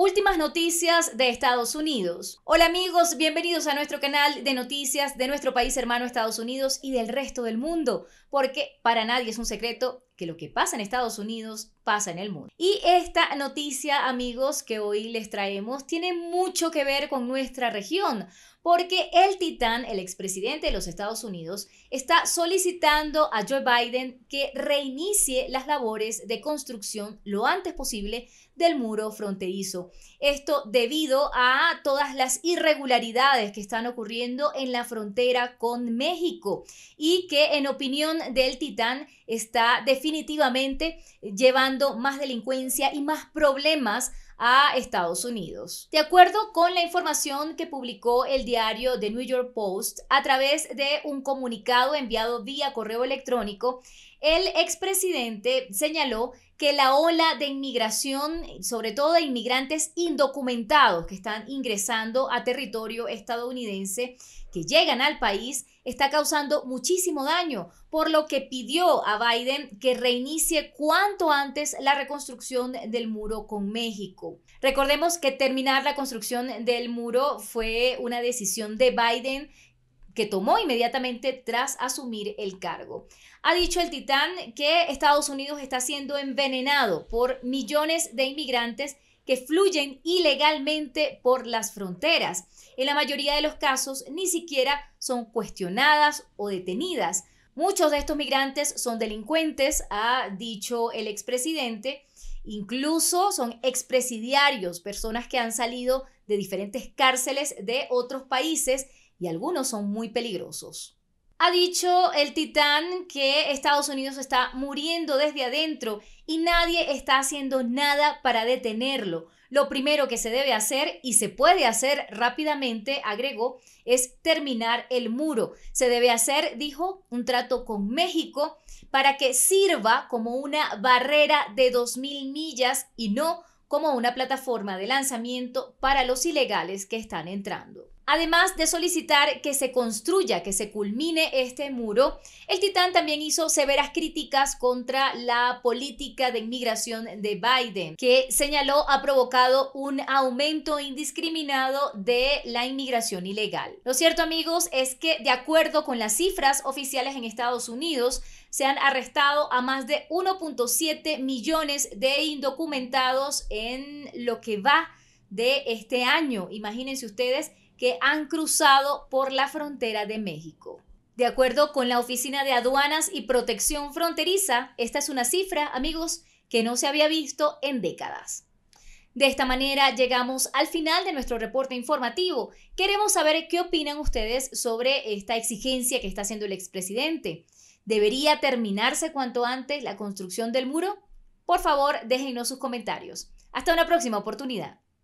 Últimas noticias de Estados Unidos. Hola amigos, bienvenidos a nuestro canal de noticias de nuestro país hermano Estados Unidos y del resto del mundo, porque para nadie es un secreto que lo que pasa en Estados Unidos pasa en el mundo. Y esta noticia, amigos, que hoy les traemos, tiene mucho que ver con nuestra región, porque el titán, el expresidente de los Estados Unidos, está solicitando a Joe Biden que reinicie las labores de construcción lo antes posible del muro fronterizo. Esto debido a todas las irregularidades que están ocurriendo en la frontera con México y que en opinión del titán está definitivamente definitivamente eh, llevando más delincuencia y más problemas a Estados Unidos. De acuerdo con la información que publicó el diario The New York Post a través de un comunicado enviado vía correo electrónico, el expresidente señaló que la ola de inmigración, sobre todo de inmigrantes indocumentados que están ingresando a territorio estadounidense, que llegan al país, está causando muchísimo daño, por lo que pidió a Biden que reinicie cuanto antes la reconstrucción del muro con México. Recordemos que terminar la construcción del muro fue una decisión de Biden que tomó inmediatamente tras asumir el cargo. Ha dicho el titán que Estados Unidos está siendo envenenado por millones de inmigrantes que fluyen ilegalmente por las fronteras. En la mayoría de los casos ni siquiera son cuestionadas o detenidas. Muchos de estos migrantes son delincuentes, ha dicho el expresidente. Incluso son expresidiarios, personas que han salido de diferentes cárceles de otros países y algunos son muy peligrosos. Ha dicho el titán que Estados Unidos está muriendo desde adentro y nadie está haciendo nada para detenerlo. Lo primero que se debe hacer y se puede hacer rápidamente, agregó, es terminar el muro. Se debe hacer, dijo, un trato con México para que sirva como una barrera de 2.000 millas y no como una plataforma de lanzamiento para los ilegales que están entrando. Además de solicitar que se construya, que se culmine este muro, el titán también hizo severas críticas contra la política de inmigración de Biden, que señaló ha provocado un aumento indiscriminado de la inmigración ilegal. Lo cierto amigos es que de acuerdo con las cifras oficiales en Estados Unidos, se han arrestado a más de 1.7 millones de indocumentados en lo que va de este año. Imagínense ustedes que han cruzado por la frontera de México. De acuerdo con la Oficina de Aduanas y Protección Fronteriza, esta es una cifra, amigos, que no se había visto en décadas. De esta manera llegamos al final de nuestro reporte informativo. Queremos saber qué opinan ustedes sobre esta exigencia que está haciendo el expresidente. ¿Debería terminarse cuanto antes la construcción del muro? Por favor, déjenos sus comentarios. Hasta una próxima oportunidad.